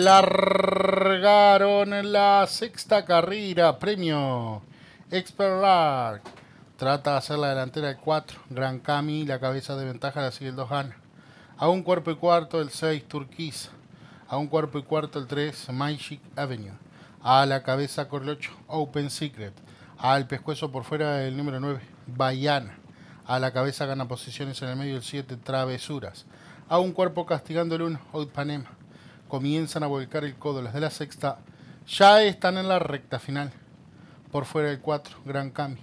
Largaron la sexta carrera, premio Expert Lark Trata de hacer la delantera el 4, Gran Cami, la cabeza de ventaja la sigue el 2 Ana. A un cuerpo y cuarto el 6, Turquiza. A un cuerpo y cuarto el 3, Magic Avenue. A la cabeza con 8, Open Secret. Al pescuezo por fuera el número 9, Bayana. A la cabeza gana posiciones en el medio el 7, Travesuras a un cuerpo castigando castigándole un Panema. Comienzan a volcar el codo. Las de la sexta ya están en la recta final. Por fuera el 4, Gran Cami.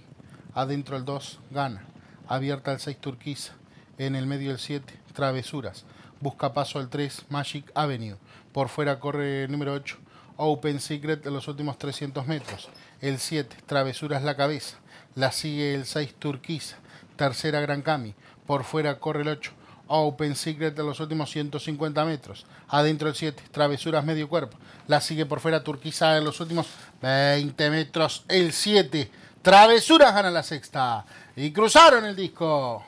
Adentro el 2, Gana. Abierta el 6, Turquiza. En el medio el 7, Travesuras. Busca paso al 3, Magic Avenue. Por fuera corre el número 8, Open Secret en los últimos 300 metros. El 7, Travesuras la cabeza. La sigue el 6, Turquiza. Tercera, Gran Cami. Por fuera corre el 8, Open Secret de los últimos 150 metros. Adentro el 7, travesuras medio cuerpo. La sigue por fuera Turquiza en los últimos 20 metros. El 7, travesuras gana la sexta. Y cruzaron el disco.